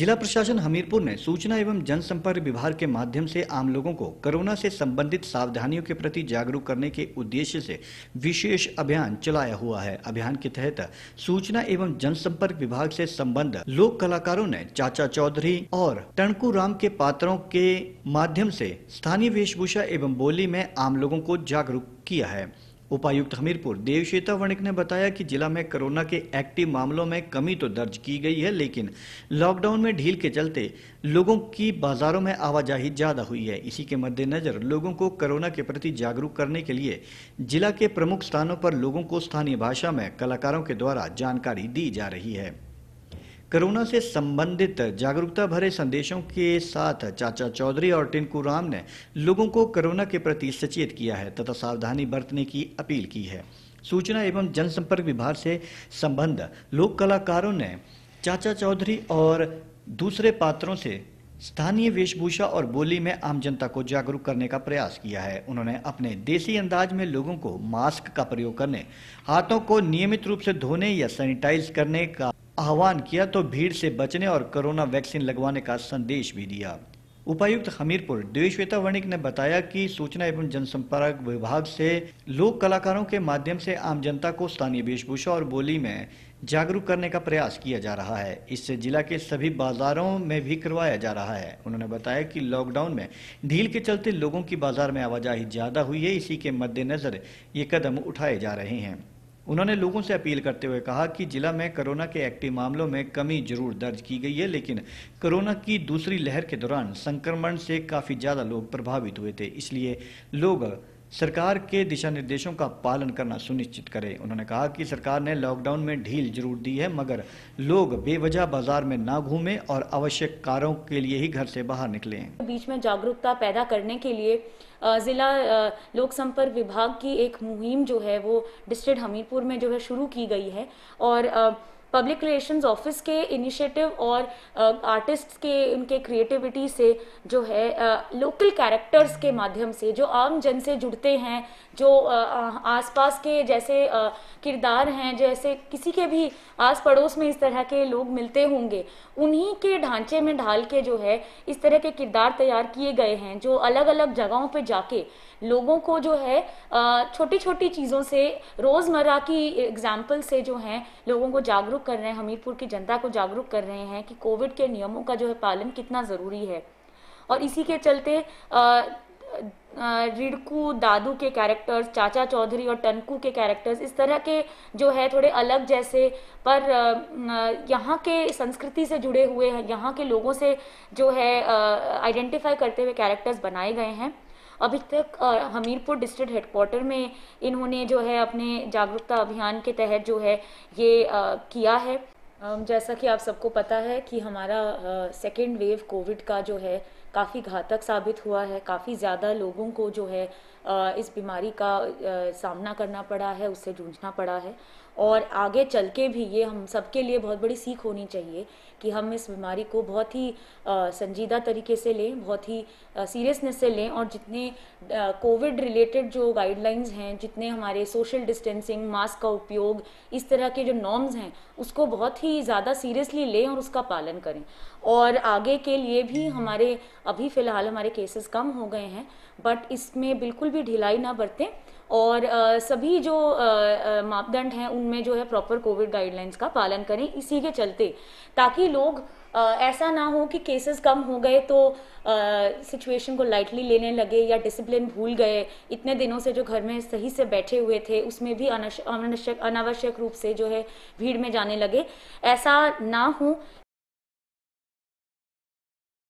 जिला प्रशासन हमीरपुर ने सूचना एवं जनसंपर्क विभाग के माध्यम से आम लोगों को कोरोना से संबंधित सावधानियों के प्रति जागरूक करने के उद्देश्य से विशेष अभियान चलाया हुआ है अभियान के तहत सूचना एवं जनसंपर्क विभाग से संबंध लोक कलाकारों ने चाचा चौधरी और टणकू राम के पात्रों के माध्यम से स्थानीय वेशभूषा एवं बोली में आम लोगों को जागरूक किया है उपायुक्त हमीरपुर देवश्वेता वणिक ने बताया कि जिला में कोरोना के एक्टिव मामलों में कमी तो दर्ज की गई है लेकिन लॉकडाउन में ढील के चलते लोगों की बाजारों में आवाजाही ज्यादा हुई है इसी के मद्देनजर लोगों को कोरोना के प्रति जागरूक करने के लिए जिला के प्रमुख स्थानों पर लोगों को स्थानीय भाषा में कलाकारों के द्वारा जानकारी दी जा रही है कोरोना से संबंधित जागरूकता भरे संदेशों के साथ चाचा चौधरी और टिंकू राम ने लोगों को कोरोना के प्रति सचेत किया है तथा सावधानी बरतने की अपील की है सूचना एवं जनसंपर्क विभाग से संबंध लोक कलाकारों ने चाचा चौधरी और दूसरे पात्रों से स्थानीय वेशभूषा और बोली में आम जनता को जागरूक करने का प्रयास किया है उन्होंने अपने देसी अंदाज में लोगों को मास्क का प्रयोग करने हाथों को नियमित रूप से धोने या सैनिटाइज करने का आह्वान किया तो भीड़ से बचने और कोरोना वैक्सीन लगवाने का संदेश भी दिया उपायुक्त हमीरपुर देवेश्वेता वर्णिक ने बताया कि सूचना एवं जनसंपर्क विभाग से लोक कलाकारों के माध्यम से आम जनता को स्थानीय वेशभूषा और बोली में जागरूक करने का प्रयास किया जा रहा है इससे जिला के सभी बाजारों में भी करवाया जा रहा है उन्होंने बताया कि लॉकडाउन में ढील के चलते लोगों की बाजार में आवाजाही ज्यादा हुई है इसी के मद्देनजर ये कदम उठाए जा रहे हैं उन्होंने लोगों से अपील करते हुए कहा कि जिला में कोरोना के एक्टिव मामलों में कमी जरूर दर्ज की गई है लेकिन कोरोना की दूसरी लहर के दौरान संक्रमण से काफ़ी ज़्यादा लोग प्रभावित हुए थे इसलिए लोग सरकार के दिशा निर्देशों का पालन करना सुनिश्चित करें उन्होंने कहा कि सरकार ने लॉकडाउन में ढील जरूर दी है मगर लोग बेवजह बाजार में ना घूमें और आवश्यक कारों के लिए ही घर से बाहर निकलें बीच में जागरूकता पैदा करने के लिए ज़िला लोक संपर्क विभाग की एक मुहिम जो है वो डिस्ट्रिक्ट हमीरपुर में जो है शुरू की गई है और पब्लिक रिलेशन ऑफिस के इनिशिएटिव और आर्टिस्ट uh, के उनके क्रिएटिविटी से जो है लोकल uh, कैरेक्टर्स के माध्यम से जो आम जन से जुड़ते हैं जो uh, आसपास के जैसे किरदार हैं जैसे किसी के भी आस पड़ोस में इस तरह के लोग मिलते होंगे उन्हीं के ढांचे में ढाल के जो है इस तरह के किरदार तैयार किए गए हैं जो अलग अलग जगहों पर जाके लोगों को जो है छोटी छोटी चीज़ों से रोज़मर्रा की एग्जाम्पल से जो हैं लोगों को जागरूक जागरूक कर रहे हैं हमीरपुर की जनता को जागरूक कर रहे हैं कि कोविड के नियमों का जो है पालन कितना ज़रूरी है और इसी के चलते रिड़कू दादू के कैरेक्टर्स चाचा चौधरी और टनकू के कैरेक्टर्स इस तरह के जो है थोड़े अलग जैसे पर यहाँ के संस्कृति से जुड़े हुए हैं यहाँ के लोगों से जो है आइडेंटिफाई करते हुए कैरेक्टर्स बनाए गए हैं अभी तक हमीरपुर डिस्ट्रिक्ट हेडक्वार्टर में इन्होंने जो है अपने जागरूकता अभियान के तहत जो है ये किया है जैसा कि आप सबको पता है कि हमारा सेकेंड वेव कोविड का जो है काफ़ी घातक साबित हुआ है काफ़ी ज़्यादा लोगों को जो है इस बीमारी का सामना करना पड़ा है उससे जूझना पड़ा है और आगे चल के भी ये हम सबके लिए बहुत बड़ी सीख होनी चाहिए कि हम इस बीमारी को बहुत ही संजीदा तरीके से लें बहुत ही सीरियसनेस से लें और जितने कोविड रिलेटेड जो गाइडलाइंस हैं जितने हमारे सोशल डिस्टेंसिंग मास्क का उपयोग इस तरह के जो नॉर्म्स हैं उसको बहुत ही ज़्यादा सीरियसली लें और उसका पालन करें और आगे के लिए भी हमारे अभी फ़िलहाल हमारे केसेस कम हो गए हैं बट इसमें बिल्कुल भी ढिलाई ना बरतें और सभी जो मापदंड हैं उनमें जो है प्रॉपर कोविड गाइडलाइंस का पालन करें इसी के चलते ताकि लोग ऐसा ना हो कि केसेस कम हो गए तो सिचुएशन को लाइटली लेने लगे या डिसिप्लिन भूल गए इतने दिनों से जो घर में सही से बैठे हुए थे उसमें भी अनावश्यक अनावश्यक रूप से जो है भीड़ में जाने लगे ऐसा ना हो